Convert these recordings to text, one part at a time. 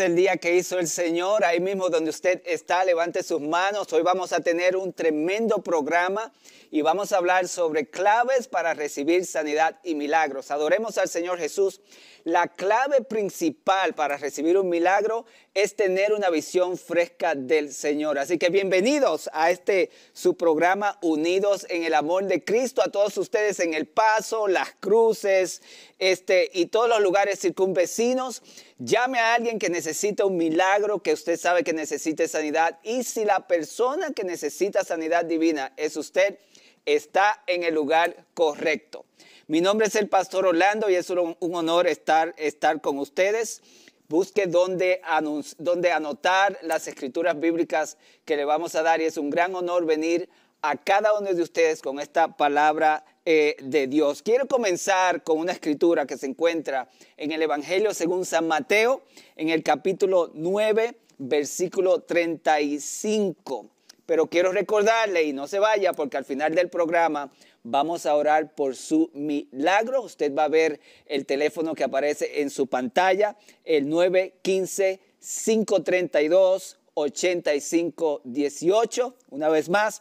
es el día que hizo el Señor. Ahí mismo donde usted está, levante sus manos. Hoy vamos a tener un tremendo programa y vamos a hablar sobre claves para recibir sanidad y milagros. Adoremos al Señor Jesús. La clave principal para recibir un milagro es tener una visión fresca del Señor. Así que bienvenidos a este su programa Unidos en el amor de Cristo a todos ustedes en El Paso, Las Cruces, este y todos los lugares circunvecinos. Llame a alguien que necesita un milagro, que usted sabe que necesita sanidad y si la persona que necesita sanidad divina es usted, está en el lugar correcto. Mi nombre es el pastor Orlando y es un, honor estar, estar con ustedes. Busque dónde, anotar las escrituras bíblicas que le vamos a dar y es un gran honor venir a cada uno de ustedes con esta palabra eh, de Dios. Quiero comenzar con una escritura que se encuentra en el Evangelio según San Mateo, en el capítulo 9, versículo 35. Pero quiero recordarle, y no se vaya, porque al final del programa Vamos a orar por su milagro. Usted va a ver el teléfono que aparece en su pantalla, el 915-532-8518. Una vez más,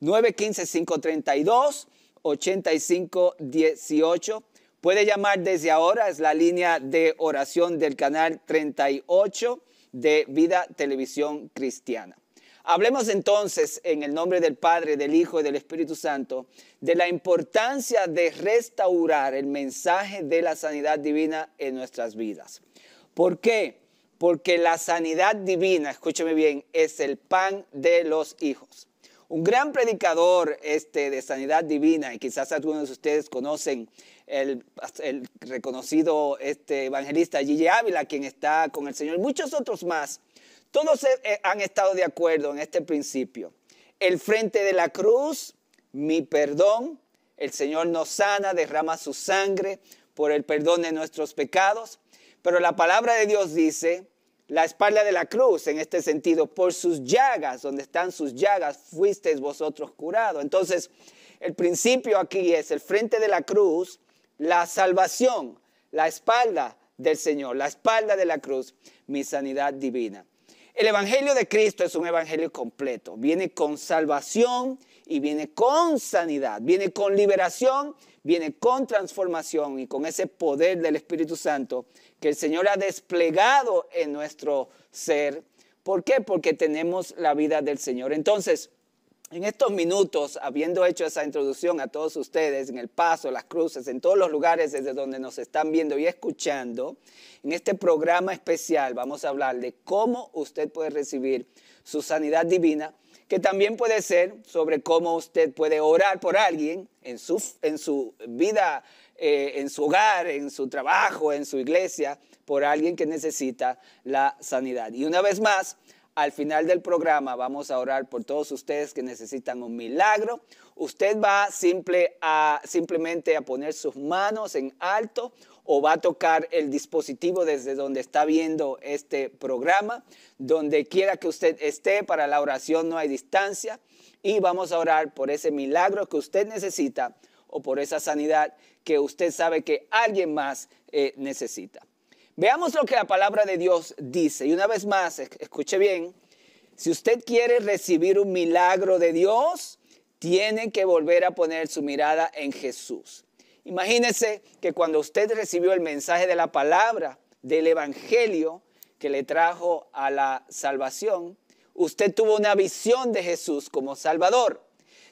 915-532-8518. Puede llamar desde ahora, es la línea de oración del canal 38 de Vida Televisión Cristiana. Hablemos entonces en el nombre del Padre, del Hijo y del Espíritu Santo de la importancia de restaurar el mensaje de la sanidad divina en nuestras vidas. ¿Por qué? Porque la sanidad divina, escúcheme bien, es el pan de los hijos. Un gran predicador este, de sanidad divina, y quizás algunos de ustedes conocen el, reconocido este, evangelista Gigi Ávila, quien está con el Señor, muchos otros más, todos eh, han estado de acuerdo en este principio. El frente de la cruz mi perdón. El Señor nos sana, derrama su sangre por el perdón de nuestros pecados. Pero la palabra de Dios dice, la espalda de la cruz en este sentido, por sus llagas, donde están sus llagas, fuisteis vosotros curados. Entonces, el principio aquí es el frente de la cruz, la salvación, la espalda del Señor, la espalda de la cruz, mi sanidad divina. El Evangelio de Cristo es un Evangelio completo. Viene con salvación, y viene con sanidad, viene con liberación, viene con transformación y con ese poder del Espíritu Santo que el Señor ha desplegado en nuestro ser. ¿Por qué? Porque tenemos la vida del Señor. Entonces, en estos minutos, habiendo hecho esa introducción a todos ustedes, en el paso, las cruces, en todos los lugares desde donde nos están viendo y escuchando, en este programa especial vamos a hablar de cómo usted puede recibir su sanidad divina que también puede ser sobre cómo usted puede orar por alguien en su, en su vida, eh, en su hogar, en su trabajo, en su iglesia, por alguien que necesita la sanidad. Y una vez más, al final del programa vamos a orar por todos ustedes que necesitan un milagro. Usted va simple a, simplemente a poner sus manos en alto o va a tocar el dispositivo desde donde está viendo este programa. Donde quiera que usted esté, para la oración no hay distancia. Y vamos a orar por ese milagro que usted necesita o por esa sanidad que usted sabe que alguien más eh, necesita. Veamos lo que la palabra de Dios dice. Y una vez más, escuche bien, si usted quiere recibir un milagro de Dios, tiene que volver a poner su mirada en Jesús. Imagínese que cuando usted recibió el mensaje de la palabra, del evangelio que le trajo a la salvación, usted tuvo una visión de Jesús como Salvador.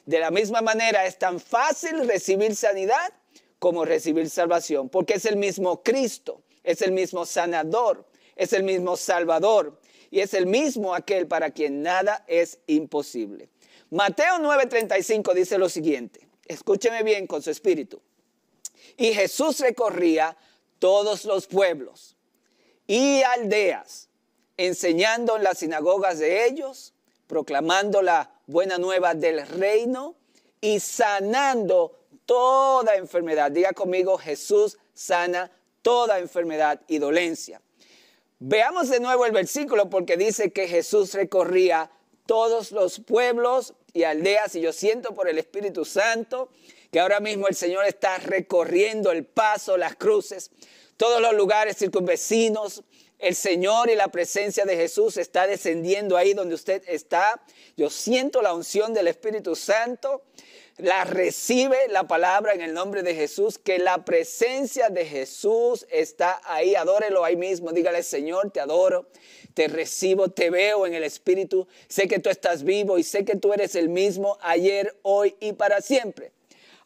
De la misma manera, es tan fácil recibir sanidad como recibir salvación, porque es el mismo Cristo, es el mismo sanador, es el mismo Salvador y es el mismo aquel para quien nada es imposible. Mateo 9:35 dice lo siguiente, escúcheme bien con su espíritu. Y Jesús recorría todos los pueblos y aldeas, enseñando en las sinagogas de ellos, proclamando la buena nueva del reino y sanando toda enfermedad. Diga conmigo, Jesús sana toda enfermedad y dolencia. Veamos de nuevo el versículo porque dice que Jesús recorría todos los pueblos y aldeas y yo siento por el Espíritu Santo que ahora mismo el Señor está recorriendo el paso, las cruces, todos los lugares circunvecinos. El Señor y la presencia de Jesús está descendiendo ahí donde usted está. Yo siento la unción del Espíritu Santo. La recibe la palabra en el nombre de Jesús, que la presencia de Jesús está ahí. Adórelo ahí mismo. Dígale, Señor, te adoro, te recibo, te veo en el Espíritu. Sé que tú estás vivo y sé que tú eres el mismo ayer, hoy y para siempre.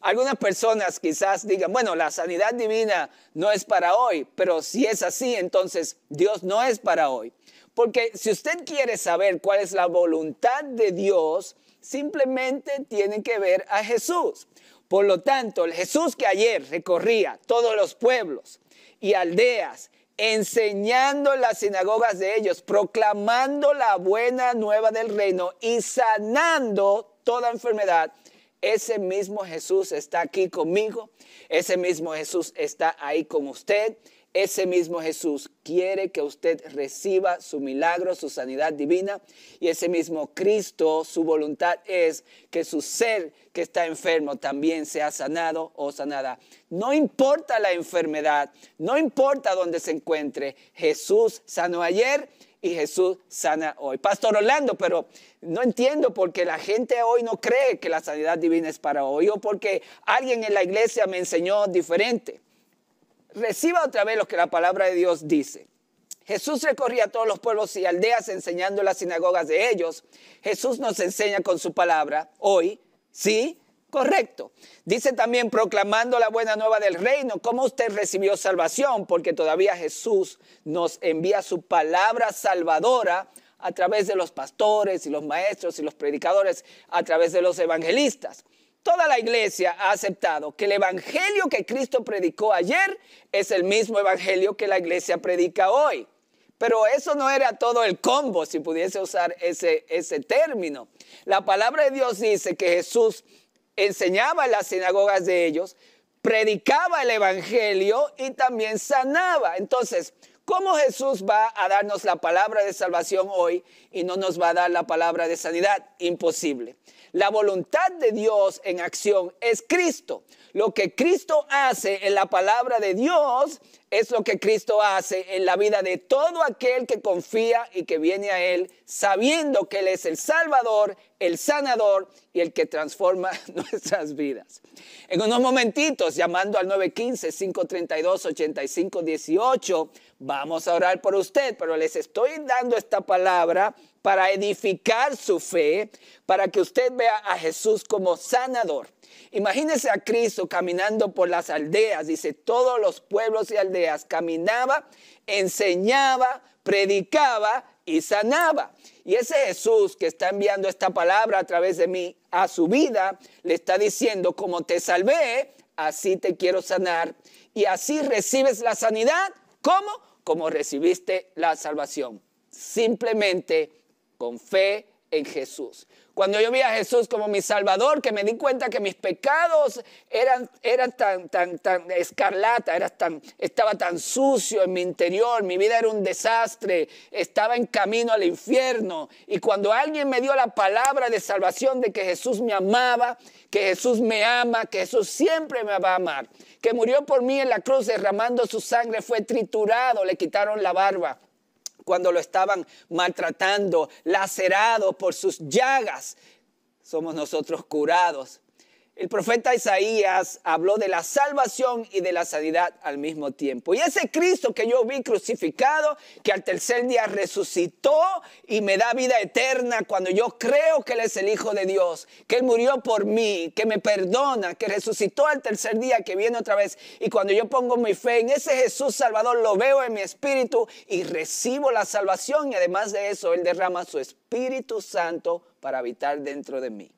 Algunas personas quizás digan, bueno, la sanidad divina no es para hoy, pero si es así, entonces Dios no es para hoy. Porque si usted quiere saber cuál es la voluntad de Dios, simplemente tiene que ver a Jesús. Por lo tanto, el Jesús que ayer recorría todos los pueblos y aldeas, enseñando las sinagogas de ellos, proclamando la buena nueva del reino y sanando toda enfermedad ese mismo Jesús está aquí conmigo, ese mismo Jesús está ahí con usted, ese mismo Jesús quiere que usted reciba su milagro, su sanidad divina y ese mismo Cristo, su voluntad es que su ser que está enfermo también sea sanado o sanada. No importa la enfermedad, no importa dónde se encuentre, Jesús sano ayer, y Jesús sana hoy. Pastor Orlando, pero no entiendo qué la gente hoy no cree que la sanidad divina es para hoy o porque alguien en la iglesia me enseñó diferente. Reciba otra vez lo que la palabra de Dios dice. Jesús recorría todos los pueblos y aldeas enseñando las sinagogas de ellos. Jesús nos enseña con su palabra hoy, ¿sí? Correcto. Dice también proclamando la buena nueva del reino, cómo usted recibió salvación, porque todavía Jesús nos envía su palabra salvadora a través de los pastores y los maestros y los predicadores, a través de los evangelistas. Toda la iglesia ha aceptado que el evangelio que Cristo predicó ayer es el mismo evangelio que la iglesia predica hoy. Pero eso no era todo el combo, si pudiese usar ese, ese término. La palabra de Dios dice que Jesús enseñaba en las sinagogas de ellos, predicaba el Evangelio y también sanaba. Entonces, ¿cómo Jesús va a darnos la palabra de salvación hoy y no nos va a dar la palabra de sanidad? Imposible. La voluntad de Dios en acción es Cristo lo que Cristo hace en la palabra de Dios es lo que Cristo hace en la vida de todo aquel que confía y que viene a Él, sabiendo que Él es el Salvador, el sanador y el que transforma nuestras vidas. En unos momentitos, llamando al 915-532-8518, vamos a orar por usted, pero les estoy dando esta palabra para edificar su fe, para que usted vea a Jesús como sanador Imagínese a Cristo caminando por las aldeas, dice, todos los pueblos y aldeas caminaba, enseñaba, predicaba y sanaba. Y ese Jesús que está enviando esta palabra a través de mí a su vida, le está diciendo, como te salvé, así te quiero sanar. Y así recibes la sanidad. ¿Cómo? Como recibiste la salvación. Simplemente con fe, en Jesús. Cuando yo vi a Jesús como mi Salvador, que me di cuenta que mis pecados eran, eran tan, tan, tan escarlata, era tan, estaba tan sucio en mi interior, mi vida era un desastre, estaba en camino al infierno. Y cuando alguien me dio la palabra de salvación de que Jesús me amaba, que Jesús me ama, que Jesús siempre me va a amar, que murió por mí en la cruz derramando su sangre, fue triturado, le quitaron la barba cuando lo estaban maltratando, lacerado por sus llagas, somos nosotros curados el profeta Isaías habló de la salvación y de la sanidad al mismo tiempo. Y ese Cristo que yo vi crucificado, que al tercer día resucitó y me da vida eterna cuando yo creo que Él es el Hijo de Dios, que Él murió por mí, que me perdona, que resucitó al tercer día, que viene otra vez. Y cuando yo pongo mi fe en ese Jesús Salvador, lo veo en mi espíritu y recibo la salvación. Y además de eso, Él derrama su Espíritu Santo para habitar dentro de mí.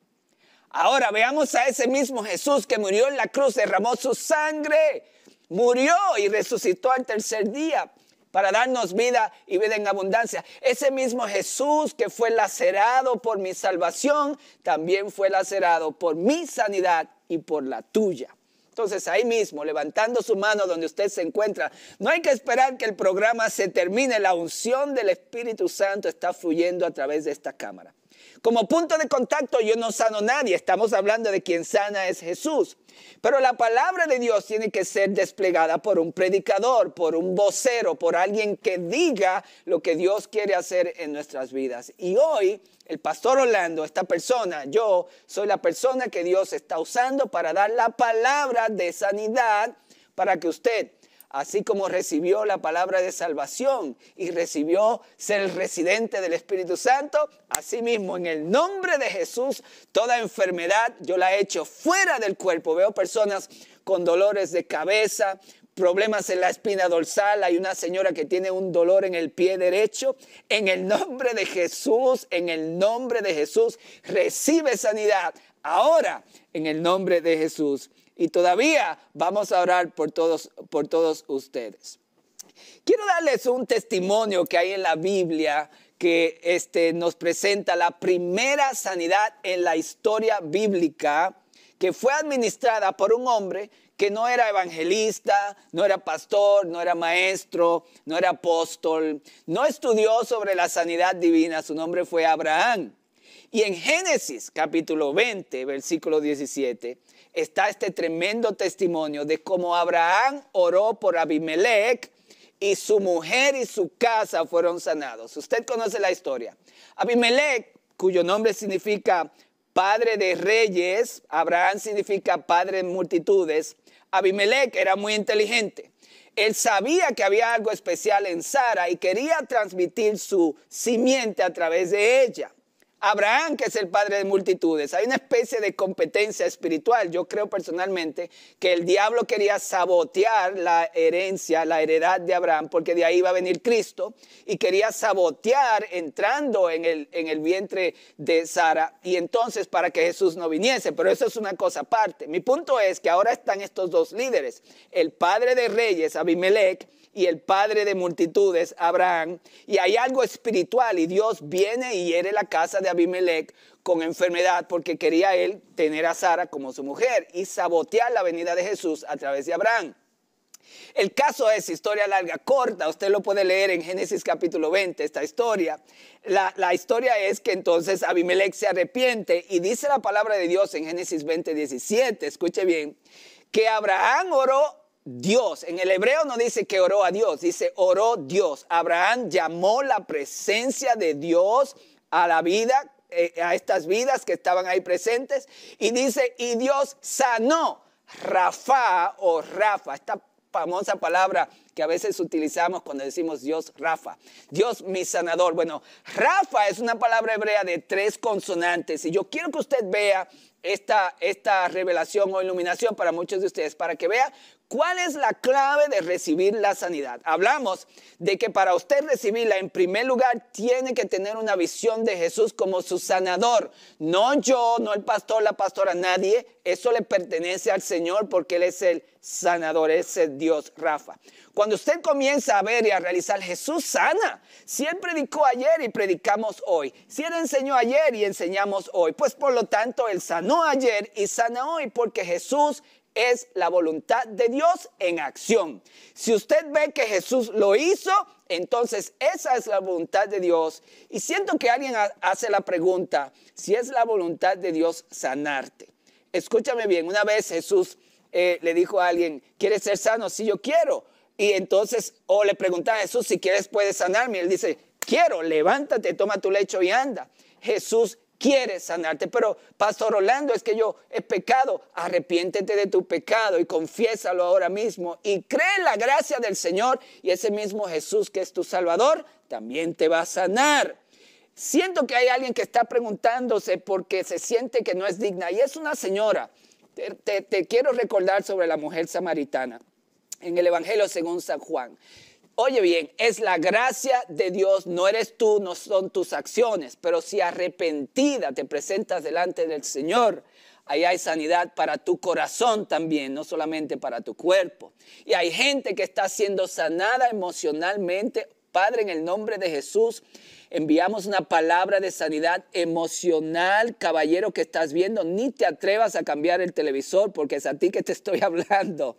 Ahora veamos a ese mismo Jesús que murió en la cruz, derramó su sangre, murió y resucitó al tercer día para darnos vida y vida en abundancia. Ese mismo Jesús que fue lacerado por mi salvación, también fue lacerado por mi sanidad y por la tuya. Entonces ahí mismo, levantando su mano donde usted se encuentra, no hay que esperar que el programa se termine, la unción del Espíritu Santo está fluyendo a través de esta cámara. Como punto de contacto yo no sano a nadie, estamos hablando de quien sana es Jesús. Pero la palabra de Dios tiene que ser desplegada por un predicador, por un vocero, por alguien que diga lo que Dios quiere hacer en nuestras vidas. Y hoy el pastor Orlando, esta persona, yo soy la persona que Dios está usando para dar la palabra de sanidad para que usted así como recibió la palabra de salvación y recibió ser residente del Espíritu Santo, asimismo en el nombre de Jesús, toda enfermedad yo la he hecho fuera del cuerpo. Veo personas con dolores de cabeza, problemas en la espina dorsal, hay una señora que tiene un dolor en el pie derecho, en el nombre de Jesús, en el nombre de Jesús, recibe sanidad ahora en el nombre de Jesús y todavía vamos a orar por todos, por todos ustedes. Quiero darles un testimonio que hay en la Biblia que este, nos presenta la primera sanidad en la historia bíblica que fue administrada por un hombre que no era evangelista, no era pastor, no era maestro, no era apóstol, no estudió sobre la sanidad divina, su nombre fue Abraham. Y en Génesis capítulo 20, versículo 17, está este tremendo testimonio de cómo Abraham oró por Abimelech y su mujer y su casa fueron sanados. Usted conoce la historia. Abimelech, cuyo nombre significa padre de reyes, Abraham significa padre de multitudes, Abimelech era muy inteligente. Él sabía que había algo especial en Sara y quería transmitir su simiente a través de ella. Abraham, que es el padre de multitudes. Hay una especie de competencia espiritual. Yo creo personalmente que el diablo quería sabotear la herencia, la heredad de Abraham, porque de ahí iba a venir Cristo, y quería sabotear entrando en el, en el vientre de Sara, y entonces para que Jesús no viniese. Pero eso es una cosa aparte. Mi punto es que ahora están estos dos líderes, el padre de reyes, Abimelech, y el padre de multitudes, Abraham, y hay algo espiritual, y Dios viene y hiere la casa de Abimelech con enfermedad porque quería él tener a Sara como su mujer y sabotear la venida de Jesús a través de Abraham. El caso es historia larga, corta, usted lo puede leer en Génesis capítulo 20, esta historia. La, historia es que entonces Abimelech se arrepiente y dice la palabra de Dios en Génesis 20, 17, escuche bien, que Abraham oró Dios. En el hebreo no dice que oró a Dios, dice oró Dios. Abraham llamó la presencia de Dios a la vida, eh, a estas vidas que estaban ahí presentes. Y dice, y Dios sanó. Rafa o Rafa, esta famosa palabra que a veces utilizamos cuando decimos Dios Rafa, Dios mi sanador. Bueno, Rafa es una palabra hebrea de tres consonantes y yo quiero que usted vea esta, esta revelación o iluminación para muchos de ustedes, para que vea ¿Cuál es la clave de recibir la sanidad? Hablamos de que para usted recibirla, en primer lugar, tiene que tener una visión de Jesús como su sanador. No yo, no el pastor, la pastora, nadie. Eso le pertenece al Señor porque Él es el sanador, es el Dios Rafa. Cuando usted comienza a ver y a realizar, Jesús sana. Si Él predicó ayer y predicamos hoy. Si Él enseñó ayer y enseñamos hoy. Pues por lo tanto, Él sanó ayer y sana hoy porque Jesús es la voluntad de Dios en acción. Si usted ve que Jesús lo hizo, entonces esa es la voluntad de Dios. Y siento que alguien hace la pregunta, si es la voluntad de Dios sanarte. Escúchame bien, una vez Jesús eh, le dijo a alguien, ¿quieres ser sano? Sí, yo quiero. Y entonces, o le pregunta a Jesús, si quieres puedes sanarme. Y él dice, quiero, levántate, toma tu lecho y anda. Jesús quiere sanarte. Pero, Pastor Orlando, es que yo he pecado. Arrepiéntete de tu pecado y confiésalo ahora mismo. Y cree en la gracia del Señor y ese mismo Jesús que es tu Salvador también te va a sanar. Siento que hay alguien que está preguntándose porque se siente que no es digna. Y es una señora. te quiero recordar sobre la mujer samaritana en el Evangelio según San Juan. Oye bien, es la gracia de Dios, no eres tú, no son tus acciones, pero si arrepentida te presentas delante del Señor, ahí hay sanidad para tu corazón también, no solamente para tu cuerpo. Y hay gente que está siendo sanada emocionalmente, Padre, en el nombre de Jesús, enviamos una palabra de sanidad emocional, caballero que estás viendo, ni te atrevas a cambiar el televisor porque es a ti que te estoy hablando.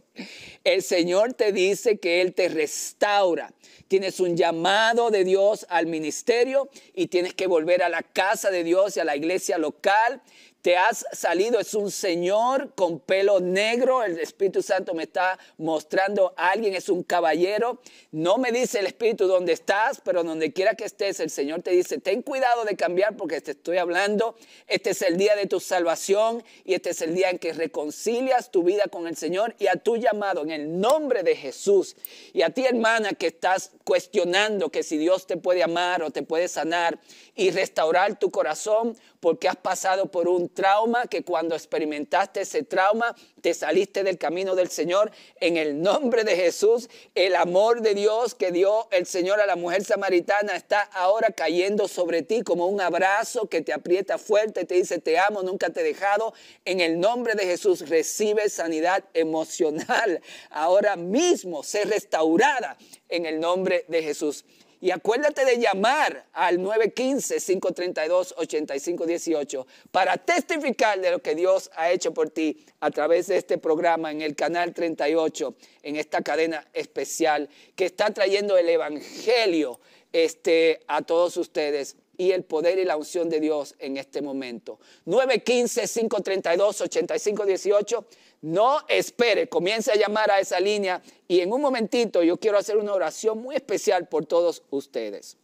El Señor te dice que Él te restaura. Tienes un llamado de Dios al ministerio y tienes que volver a la casa de Dios y a la iglesia local te has salido, es un señor con pelo negro, el Espíritu Santo me está mostrando a alguien, es un caballero. No me dice el Espíritu dónde estás, pero donde quiera que estés, el Señor te dice, ten cuidado de cambiar porque te estoy hablando, este es el día de tu salvación y este es el día en que reconcilias tu vida con el Señor y a tu llamado en el nombre de Jesús. Y a ti hermana que estás cuestionando que si Dios te puede amar o te puede sanar y restaurar tu corazón porque has pasado por un trauma, que cuando experimentaste ese trauma te saliste del camino del Señor. En el nombre de Jesús, el amor de Dios que dio el Señor a la mujer samaritana está ahora cayendo sobre ti como un abrazo que te aprieta fuerte, te dice te amo, nunca te he dejado. En el nombre de Jesús recibe sanidad emocional. Ahora mismo, sé restaurada en el nombre de Jesús. Y acuérdate de llamar al 915-532-8518 para testificar de lo que Dios ha hecho por ti a través de este programa en el canal 38, en esta cadena especial que está trayendo el Evangelio este, a todos ustedes y el poder y la unción de Dios en este momento. 915-532-8518. No espere, comience a llamar a esa línea y en un momentito yo quiero hacer una oración muy especial por todos ustedes.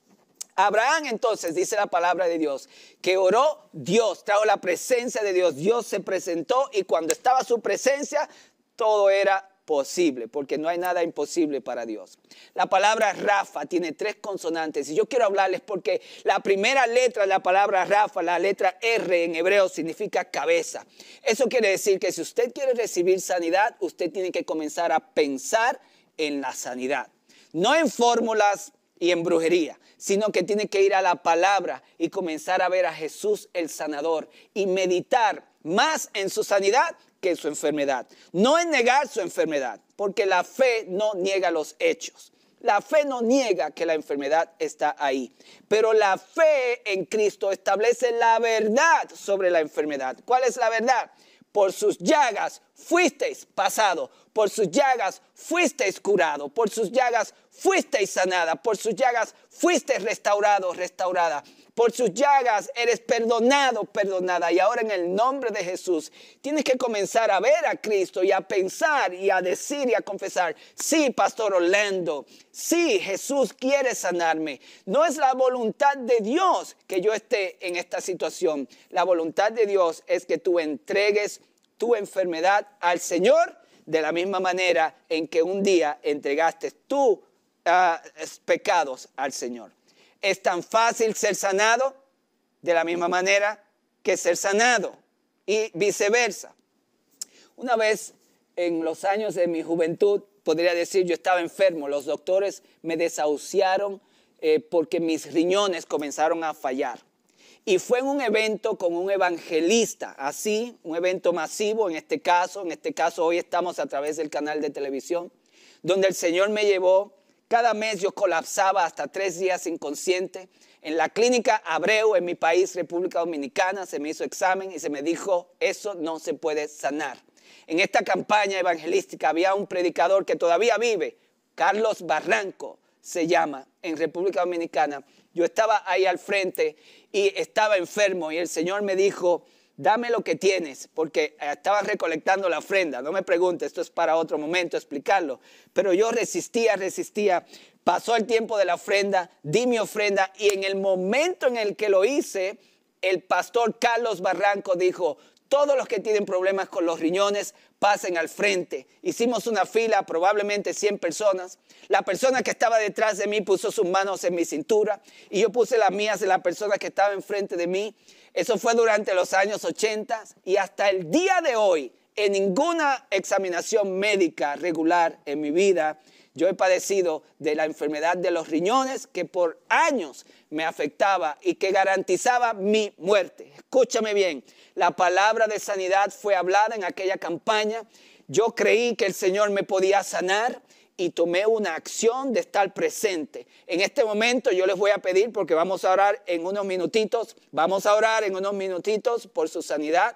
Abraham entonces, dice la palabra de Dios, que oró Dios, trajo la presencia de Dios, Dios se presentó y cuando estaba su presencia, todo era posible, porque no hay nada imposible para Dios. La palabra Rafa tiene tres consonantes y yo quiero hablarles porque la primera letra de la palabra Rafa, la letra R en hebreo, significa cabeza. Eso quiere decir que si usted quiere recibir sanidad, usted tiene que comenzar a pensar en la sanidad. No en fórmulas y en brujería, sino que tiene que ir a la palabra y comenzar a ver a Jesús el sanador y meditar más en su sanidad que su enfermedad. No es negar su enfermedad, porque la fe no niega los hechos. La fe no niega que la enfermedad está ahí, pero la fe en Cristo establece la verdad sobre la enfermedad. ¿Cuál es la verdad? Por sus llagas fuisteis pasado, por sus llagas fuisteis curado, por sus llagas fuisteis sanada, por sus llagas fuisteis restaurado, restaurada. Por sus llagas eres perdonado, perdonada. Y ahora en el nombre de Jesús tienes que comenzar a ver a Cristo y a pensar y a decir y a confesar, sí, Pastor Orlando, sí, Jesús quiere sanarme. No es la voluntad de Dios que yo esté en esta situación. La voluntad de Dios es que tú entregues tu enfermedad al Señor de la misma manera en que un día entregaste tus ah, pecados al Señor. Es tan fácil ser sanado de la misma manera que ser sanado y viceversa. Una vez en los años de mi juventud, podría decir, yo estaba enfermo. Los doctores me desahuciaron eh, porque mis riñones comenzaron a fallar. Y fue en un evento con un evangelista, así, un evento masivo en este caso, en este caso hoy estamos a través del canal de televisión, donde el Señor me llevó cada mes yo colapsaba hasta tres días inconsciente. En la clínica Abreu, en mi país, República Dominicana, se me hizo examen y se me dijo, eso no se puede sanar. En esta campaña evangelística había un predicador que todavía vive, Carlos Barranco se llama, en República Dominicana. Yo estaba ahí al frente y estaba enfermo y el Señor me dijo, dame lo que tienes, porque eh, estaba recolectando la ofrenda. No me preguntes, esto es para otro momento explicarlo. Pero yo resistía, resistía. Pasó el tiempo de la ofrenda, di mi ofrenda y en el momento en el que lo hice, el pastor Carlos Barranco dijo, todos los que tienen problemas con los riñones, pasen al frente. Hicimos una fila, probablemente 100 personas. La persona que estaba detrás de mí puso sus manos en mi cintura y yo puse las mías en la persona que estaba enfrente de mí. Eso fue durante los años 80 y hasta el día de hoy, en ninguna examinación médica regular en mi vida, yo he padecido de la enfermedad de los riñones que por años me afectaba y que garantizaba mi muerte. Escúchame bien, la palabra de sanidad fue hablada en aquella campaña. Yo creí que el Señor me podía sanar y tomé una acción de estar presente. En este momento yo les voy a pedir, porque vamos a orar en unos minutitos, vamos a orar en unos minutitos por su sanidad.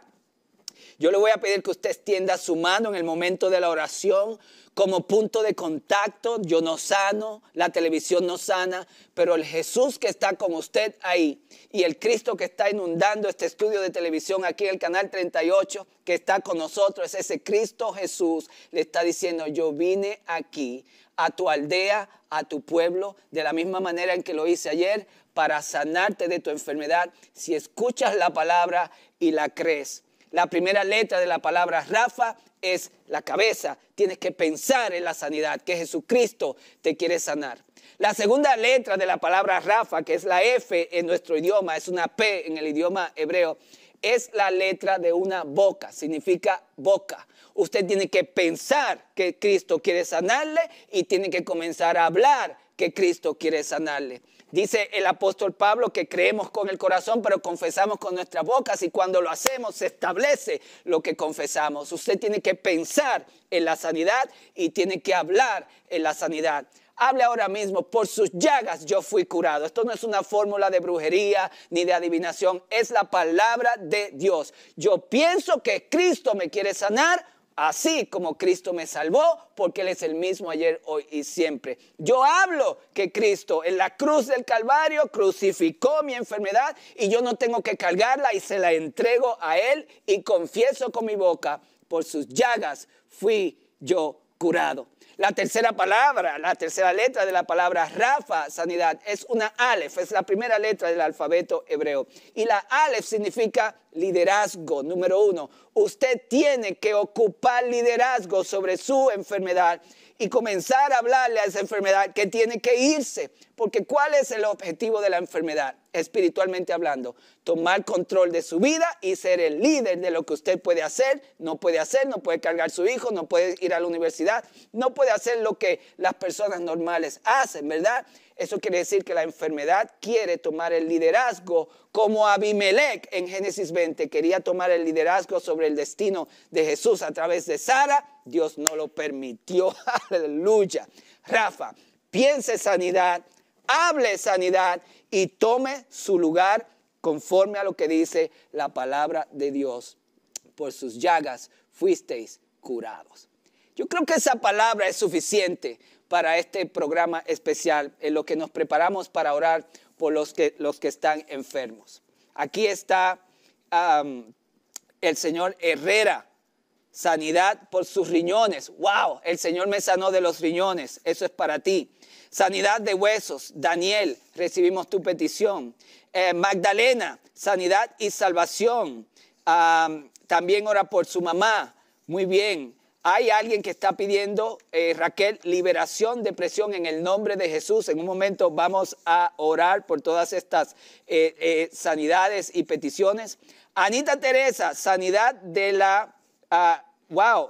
Yo le voy a pedir que usted extienda su mano en el momento de la oración como punto de contacto. Yo no sano, la televisión no sana, pero el Jesús que está con usted ahí y el Cristo que está inundando este estudio de televisión aquí en el canal 38, que está con nosotros, es ese Cristo Jesús, le está diciendo, yo vine aquí a tu aldea, a tu pueblo, de la misma manera en que lo hice ayer, para sanarte de tu enfermedad, si escuchas la palabra y la crees la primera letra de la palabra Rafa es la cabeza. Tienes que pensar en la sanidad, que Jesucristo te quiere sanar. La segunda letra de la palabra Rafa, que es la F en nuestro idioma, es una P en el idioma hebreo, es la letra de una boca, significa boca. Usted tiene que pensar que Cristo quiere sanarle y tiene que comenzar a hablar que Cristo quiere sanarle. Dice el apóstol Pablo que creemos con el corazón, pero confesamos con nuestras bocas y cuando lo hacemos se establece lo que confesamos. Usted tiene que pensar en la sanidad y tiene que hablar en la sanidad. Hable ahora mismo, por sus llagas yo fui curado. Esto no es una fórmula de brujería ni de adivinación, es la palabra de Dios. Yo pienso que Cristo me quiere sanar así como Cristo me salvó, porque Él es el mismo ayer, hoy y siempre. Yo hablo que Cristo en la cruz del Calvario crucificó mi enfermedad y yo no tengo que cargarla y se la entrego a Él y confieso con mi boca, por sus llagas fui yo curado. La tercera palabra, la tercera letra de la palabra Rafa, sanidad, es una Aleph, es la primera letra del alfabeto hebreo. Y la Aleph significa liderazgo, número uno. Usted tiene que ocupar liderazgo sobre su enfermedad y comenzar a hablarle a esa enfermedad que tiene que irse. Porque ¿cuál es el objetivo de la enfermedad, espiritualmente hablando? Tomar control de su vida y ser el líder de lo que usted puede hacer, no puede hacer, no puede cargar su hijo, no puede ir a la universidad, no puede hacer lo que las personas normales hacen, ¿verdad? Eso quiere decir que la enfermedad quiere tomar el liderazgo como Abimelech en Génesis 20 quería tomar el liderazgo sobre el destino de Jesús a través de Sara Dios no lo permitió. Aleluya. Rafa, piense sanidad, hable sanidad y tome su lugar conforme a lo que dice la palabra de Dios. Por sus llagas fuisteis curados. Yo creo que esa palabra es suficiente para este programa especial en lo que nos preparamos para orar por los que, los que están enfermos. Aquí está el señor Herrera Sanidad por sus riñones. ¡Wow! El Señor me sanó de los riñones. Eso es para ti. Sanidad de huesos. Daniel, recibimos tu petición. Eh, Magdalena, sanidad y salvación. también ora por su mamá. Muy bien. Hay alguien que está pidiendo, eh, Raquel, liberación de presión en el nombre de Jesús. En un momento vamos a orar por todas estas eh, sanidades y peticiones. Anita Teresa, sanidad de la Ah, wow,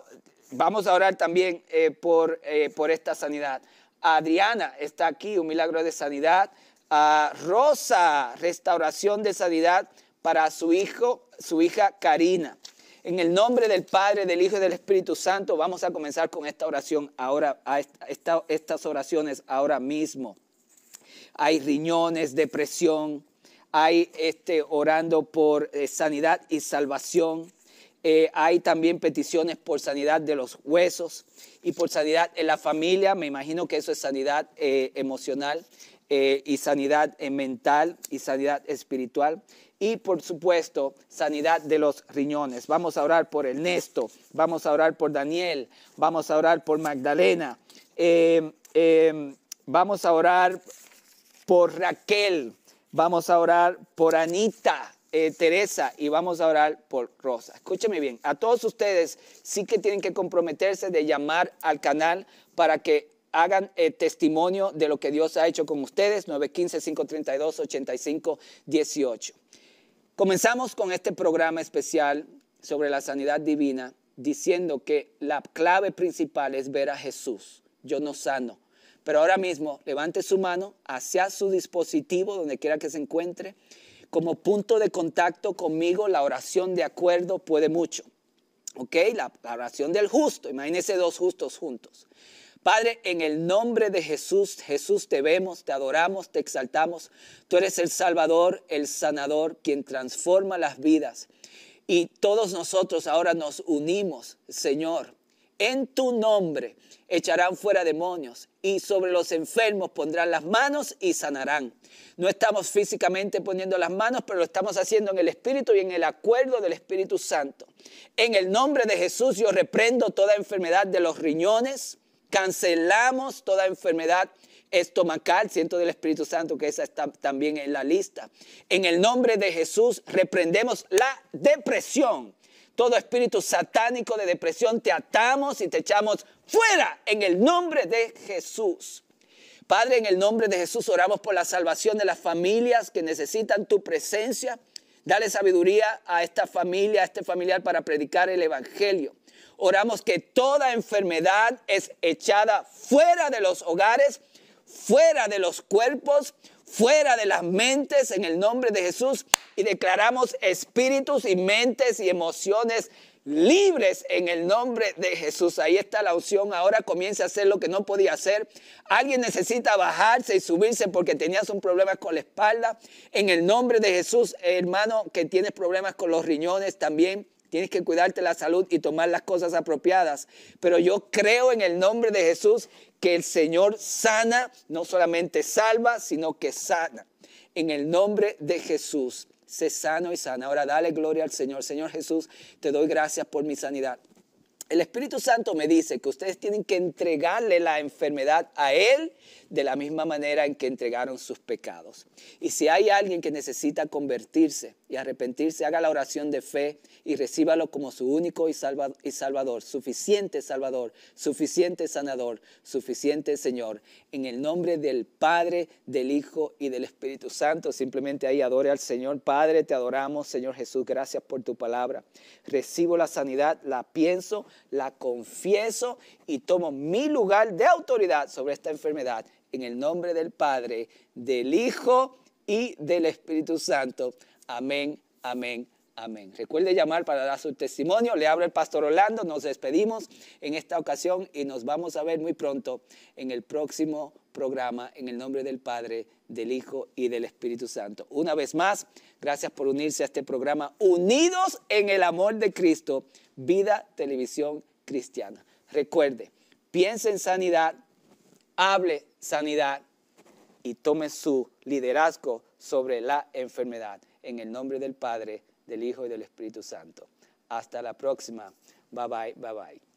vamos a orar también eh, por, eh, por esta sanidad. Adriana está aquí, un milagro de sanidad. Ah, Rosa, restauración de sanidad para su hijo, su hija Karina. En el nombre del Padre, del Hijo y del Espíritu Santo, vamos a comenzar con esta oración ahora, estas oraciones ahora mismo. Hay riñones, depresión, hay este, orando por eh, sanidad y salvación eh, hay también peticiones por sanidad de los huesos y por sanidad en la familia. Me imagino que eso es sanidad eh, emocional eh, y sanidad mental y sanidad espiritual. Y por supuesto, sanidad de los riñones. Vamos a orar por Ernesto, vamos a orar por Daniel, vamos a orar por Magdalena, em, em, vamos a orar por Raquel, vamos a orar por Anita, eh, Teresa y vamos a orar por Rosa. Escúcheme bien, a todos ustedes sí que tienen que comprometerse de llamar al canal para que hagan eh, testimonio de lo que Dios ha hecho con ustedes, 915-532-8518. Comenzamos con este programa especial sobre la sanidad divina, diciendo que la clave principal es ver a Jesús. Yo no sano. Pero ahora mismo levante su mano hacia su dispositivo, donde quiera que se encuentre, como punto de contacto conmigo, la oración de acuerdo puede mucho. ¿Ok? La, oración del justo. Imagínense dos justos juntos. Padre, en el nombre de Jesús, Jesús te vemos, te adoramos, te exaltamos. Tú eres el Salvador, el sanador, quien transforma las vidas. Y todos nosotros ahora nos unimos, Señor, en tu nombre echarán fuera demonios y sobre los enfermos pondrán las manos y sanarán. No estamos físicamente poniendo las manos, pero lo estamos haciendo en el Espíritu y en el acuerdo del Espíritu Santo. En el nombre de Jesús yo reprendo toda enfermedad de los riñones, cancelamos toda enfermedad estomacal, siento del Espíritu Santo que esa está también en la lista. En el nombre de Jesús reprendemos la depresión todo espíritu satánico de depresión te atamos y te echamos fuera en el nombre de Jesús. Padre, en el nombre de Jesús oramos por la salvación de las familias que necesitan tu presencia. Dale sabiduría a esta familia, a este familiar para predicar el Evangelio. Oramos que toda enfermedad es echada fuera de los hogares, fuera de los cuerpos, fuera de las mentes en el nombre de Jesús y declaramos espíritus y mentes y emociones libres en el nombre de Jesús. Ahí está la opción. Ahora comienza a hacer lo que no podía hacer. Alguien necesita bajarse y subirse porque tenías un problema con la espalda. En el nombre de Jesús, hermano, que tienes problemas con los riñones también. Tienes que cuidarte la salud y tomar las cosas apropiadas. Pero yo creo en el nombre de Jesús que el Señor sana, no solamente salva, sino que sana. En el nombre de Jesús, sé sano y sana. Ahora dale gloria al Señor. Señor Jesús, te doy gracias por mi sanidad. El Espíritu Santo me dice que ustedes tienen que entregarle la enfermedad a Él de la misma manera en que entregaron sus pecados. Y si hay alguien que necesita convertirse y arrepentirse, haga la oración de fe y recíbalo como su único y, salvador, suficiente Salvador, suficiente Sanador, suficiente Señor. En el nombre del Padre, del Hijo y del Espíritu Santo, simplemente ahí adore al Señor. Padre, te adoramos, Señor Jesús, gracias por tu palabra. Recibo la sanidad, la pienso la confieso y tomo mi lugar de autoridad sobre esta enfermedad en el nombre del Padre, del Hijo y del Espíritu Santo. Amén, amén, Amén. Recuerde llamar para dar su testimonio. Le abre el pastor Orlando. Nos despedimos en esta ocasión y nos vamos a ver muy pronto en el próximo programa en el nombre del Padre, del Hijo y del Espíritu Santo. Una vez más, gracias por unirse a este programa Unidos en el Amor de Cristo, Vida Televisión Cristiana. Recuerde, piense en sanidad, hable sanidad y tome su liderazgo sobre la enfermedad. En el nombre del Padre, del Hijo y del Espíritu Santo. Hasta la próxima. Bye bye, bye bye.